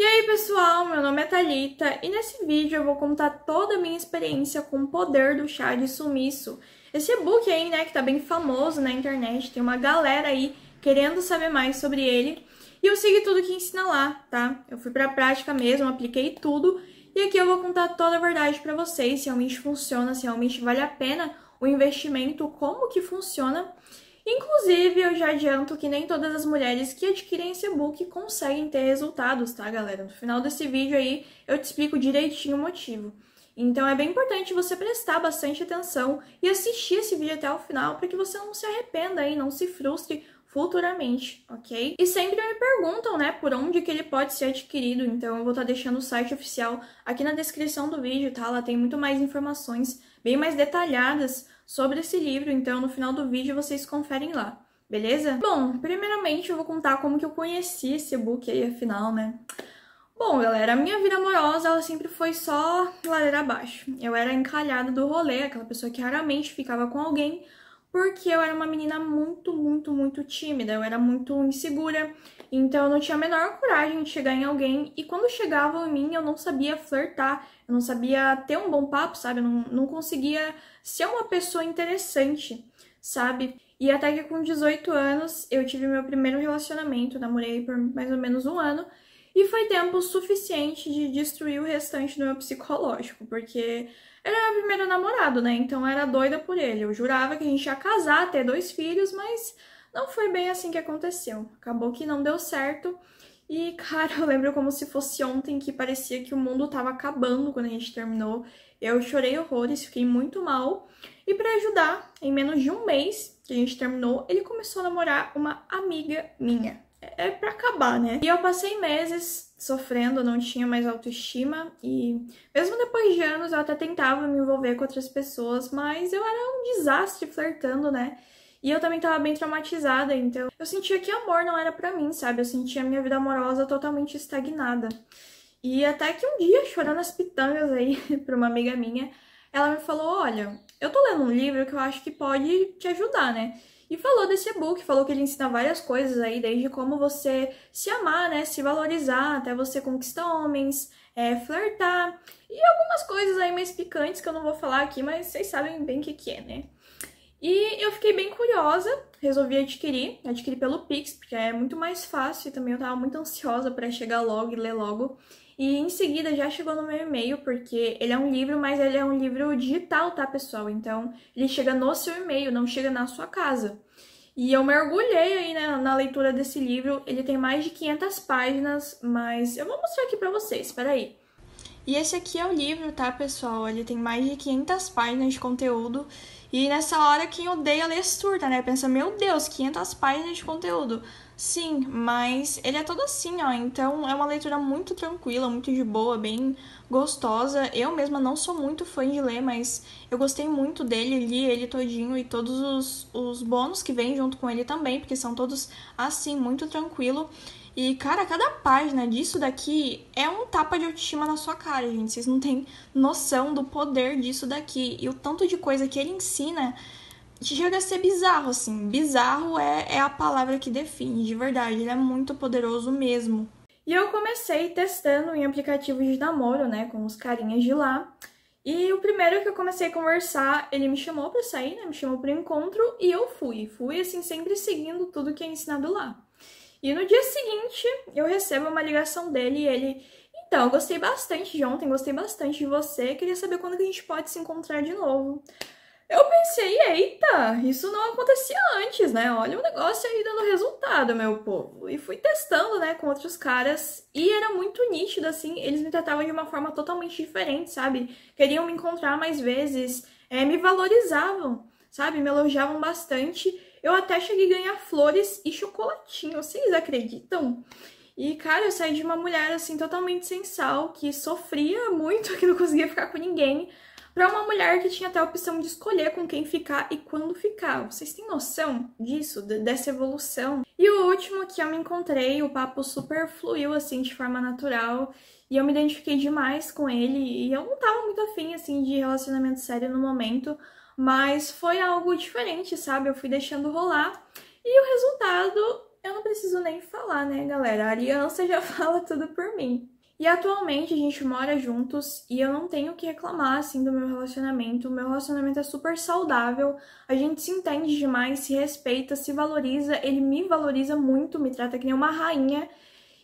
E aí pessoal, meu nome é Thalita e nesse vídeo eu vou contar toda a minha experiência com o poder do chá de sumiço. Esse e-book aí, né, que tá bem famoso na internet, tem uma galera aí querendo saber mais sobre ele. E eu segui tudo que ensina lá, tá? Eu fui pra prática mesmo, apliquei tudo e aqui eu vou contar toda a verdade para vocês, se realmente funciona, se realmente vale a pena o investimento, como que funciona. Inclusive, eu já adianto que nem todas as mulheres que adquirem esse book conseguem ter resultados, tá, galera? No final desse vídeo aí, eu te explico direitinho o motivo. Então é bem importante você prestar bastante atenção e assistir esse vídeo até o final para que você não se arrependa aí, não se frustre futuramente, ok? E sempre me perguntam, né, por onde que ele pode ser adquirido, então eu vou estar tá deixando o site oficial aqui na descrição do vídeo, tá? Lá tem muito mais informações bem mais detalhadas sobre esse livro, então no final do vídeo vocês conferem lá. Beleza? Bom, primeiramente eu vou contar como que eu conheci esse book aí, afinal, né? Bom, galera, a minha vida amorosa, ela sempre foi só ladeira abaixo. Eu era encalhada do rolê, aquela pessoa que raramente ficava com alguém, porque eu era uma menina muito, muito, muito tímida, eu era muito insegura, então eu não tinha a menor coragem de chegar em alguém, e quando chegavam em mim eu não sabia flertar, eu não sabia ter um bom papo, sabe? Eu não, não conseguia ser uma pessoa interessante, sabe? E até que com 18 anos eu tive meu primeiro relacionamento, namorei por mais ou menos um ano, e foi tempo suficiente de destruir o restante do meu psicológico, porque ele era é meu primeiro namorado, né? Então eu era doida por ele. Eu jurava que a gente ia casar, ter dois filhos, mas não foi bem assim que aconteceu. Acabou que não deu certo. E, cara, eu lembro como se fosse ontem que parecia que o mundo tava acabando quando a gente terminou. Eu chorei horrores, fiquei muito mal. E para ajudar, em menos de um mês que a gente terminou, ele começou a namorar uma amiga minha é para acabar, né? E eu passei meses sofrendo, não tinha mais autoestima e mesmo depois de anos eu até tentava me envolver com outras pessoas, mas eu era um desastre flertando, né? E eu também tava bem traumatizada, então eu sentia que amor não era para mim, sabe? Eu sentia a minha vida amorosa totalmente estagnada. E até que um dia, chorando as pitangas aí pra uma amiga minha, ela me falou: "Olha, eu tô lendo um livro que eu acho que pode te ajudar, né?" e falou desse e-book, falou que ele ensina várias coisas aí, desde como você se amar, né, se valorizar, até você conquistar homens, é, flertar e algumas coisas aí mais picantes que eu não vou falar aqui, mas vocês sabem bem o que, que é, né? E eu fiquei bem curiosa, resolvi adquirir, adquiri pelo Pix, porque é muito mais fácil e também eu tava muito ansiosa para chegar logo e ler logo. E em seguida já chegou no meu e-mail, porque ele é um livro, mas ele é um livro digital, tá, pessoal? Então ele chega no seu e-mail, não chega na sua casa. E eu mergulhei aí né, na leitura desse livro, ele tem mais de 500 páginas, mas eu vou mostrar aqui pra vocês, peraí. E esse aqui é o livro, tá, pessoal? Ele tem mais de 500 páginas de conteúdo e nessa hora, quem odeia ler surta, né? Pensa, meu Deus, 500 páginas de conteúdo. Sim, mas ele é todo assim, ó. Então é uma leitura muito tranquila, muito de boa, bem gostosa. Eu mesma não sou muito fã de ler, mas eu gostei muito dele, li ele todinho e todos os, os bônus que vem junto com ele também, porque são todos assim, muito tranquilo. E, cara, cada página disso daqui é um tapa de autoestima na sua cara, gente. Vocês não têm noção do poder disso daqui. E o tanto de coisa que ele ensina chega a ser bizarro, assim. Bizarro é, é a palavra que define, de verdade. Ele é muito poderoso mesmo. E eu comecei testando em aplicativos de namoro, né, com os carinhas de lá. E o primeiro que eu comecei a conversar, ele me chamou para sair, né, me chamou para encontro e eu fui. Fui, assim, sempre seguindo tudo que é ensinado lá. E no dia seguinte eu recebo uma ligação dele e ele. Então, eu gostei bastante de ontem, gostei bastante de você, queria saber quando que a gente pode se encontrar de novo. Eu pensei, eita, isso não acontecia antes, né? Olha o negócio aí dando resultado, meu povo. E fui testando, né, com outros caras e era muito nítido, assim, eles me tratavam de uma forma totalmente diferente, sabe? Queriam me encontrar mais vezes, é, me valorizavam, sabe? Me elogiavam bastante. Eu até cheguei a ganhar flores e chocolatinho, vocês acreditam? E, cara, eu saí de uma mulher, assim, totalmente sem sal, que sofria muito, que não conseguia ficar com ninguém, para uma mulher que tinha até a opção de escolher com quem ficar e quando ficar. Vocês têm noção disso, dessa evolução? E o último que eu me encontrei, o papo super fluiu, assim, de forma natural, e eu me identifiquei demais com ele, e eu não tava muito afim, assim, de relacionamento sério no momento, mas foi algo diferente, sabe? Eu fui deixando rolar e o resultado eu não preciso nem falar, né, galera? A aliança já fala tudo por mim. E atualmente a gente mora juntos e eu não tenho o que reclamar assim do meu relacionamento. O meu relacionamento é super saudável, a gente se entende demais, se respeita, se valoriza, ele me valoriza muito, me trata que nem uma rainha.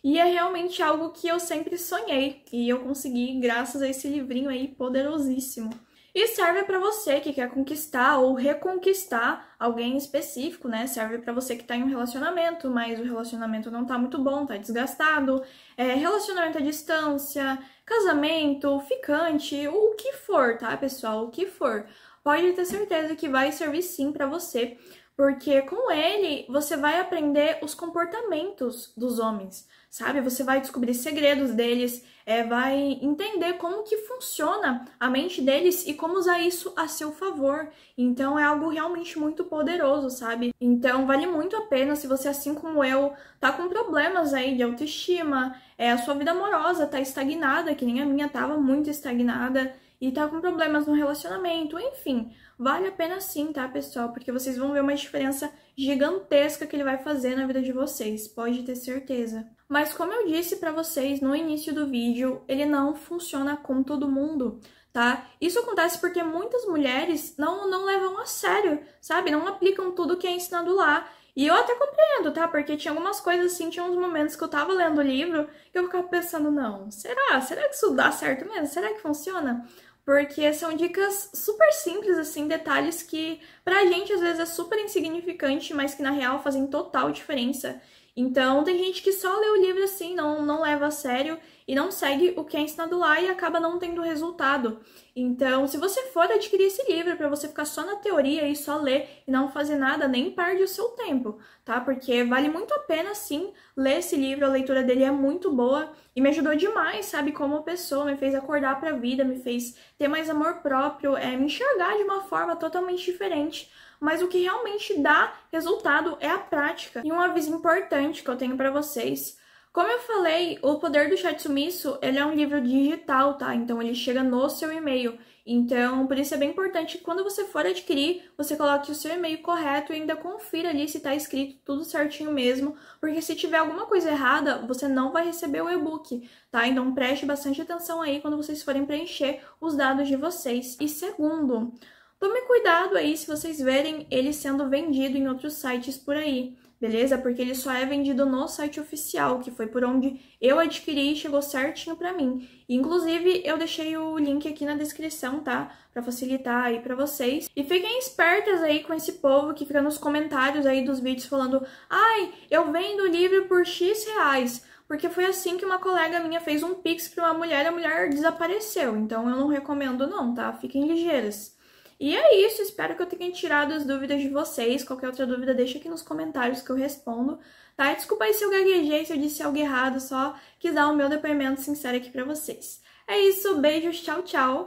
E é realmente algo que eu sempre sonhei e eu consegui graças a esse livrinho aí poderosíssimo. E serve para você que quer conquistar ou reconquistar alguém específico, né? Serve para você que tá em um relacionamento, mas o relacionamento não tá muito bom, tá desgastado. É, relacionamento à distância, casamento, ficante, o que for, tá, pessoal? O que for. Pode ter certeza que vai servir sim para você porque com ele você vai aprender os comportamentos dos homens, sabe? Você vai descobrir segredos deles, é, vai entender como que funciona a mente deles e como usar isso a seu favor. Então é algo realmente muito poderoso, sabe? Então vale muito a pena se você, assim como eu, tá com problemas aí de autoestima, é, a sua vida amorosa tá estagnada, que nem a minha tava muito estagnada e tá com problemas no relacionamento, enfim, vale a pena sim, tá, pessoal? Porque vocês vão ver uma diferença gigantesca que ele vai fazer na vida de vocês, pode ter certeza. Mas como eu disse para vocês no início do vídeo, ele não funciona com todo mundo, tá? Isso acontece porque muitas mulheres não, não levam a sério, sabe? Não aplicam tudo que é ensinado lá. E eu até compreendo, tá? Porque tinha algumas coisas assim, tinha uns momentos que eu tava lendo o livro que eu ficava pensando, não, será? Será que isso dá certo mesmo? Será que funciona? Porque são dicas super simples, assim, detalhes que pra gente às vezes é super insignificante, mas que na real fazem total diferença. Então tem gente que só lê o livro assim, não, não leva a sério e não segue o que é ensinado lá e acaba não tendo resultado. Então, se você for adquirir esse livro para você ficar só na teoria e só ler e não fazer nada, nem perde o seu tempo, tá? Porque vale muito a pena sim ler esse livro, a leitura dele é muito boa e me ajudou demais, sabe, como pessoa, me fez acordar para a vida, me fez ter mais amor próprio, é, me enxergar de uma forma totalmente diferente mas o que realmente dá resultado é a prática. E um aviso importante que eu tenho para vocês como eu falei, O Poder do Chat Sumiço, ele é um livro digital, tá? Então ele chega no seu e-mail. Então, por isso é bem importante que quando você for adquirir, você coloque o seu e-mail correto e ainda confira ali se está escrito tudo certinho mesmo, porque se tiver alguma coisa errada, você não vai receber o e-book, tá? Então preste bastante atenção aí quando vocês forem preencher os dados de vocês. E segundo, tome cuidado aí se vocês verem ele sendo vendido em outros sites por aí beleza? Porque ele só é vendido no site oficial, que foi por onde eu adquiri e chegou certinho para mim. Inclusive, eu deixei o link aqui na descrição, tá? Para facilitar aí para vocês. E fiquem espertas aí com esse povo que fica nos comentários aí dos vídeos falando: "Ai, eu vendo o livro por X reais". Porque foi assim que uma colega minha fez um pix para uma mulher, e a mulher desapareceu. Então eu não recomendo não, tá? Fiquem ligeiras. E é isso, espero que eu tenha tirado as dúvidas de vocês. Qualquer outra dúvida, deixa aqui nos comentários que eu respondo, tá? desculpa aí se eu gaguejei, se eu disse algo errado, só quis dar o meu depoimento sincero aqui pra vocês. É isso, beijos, tchau, tchau!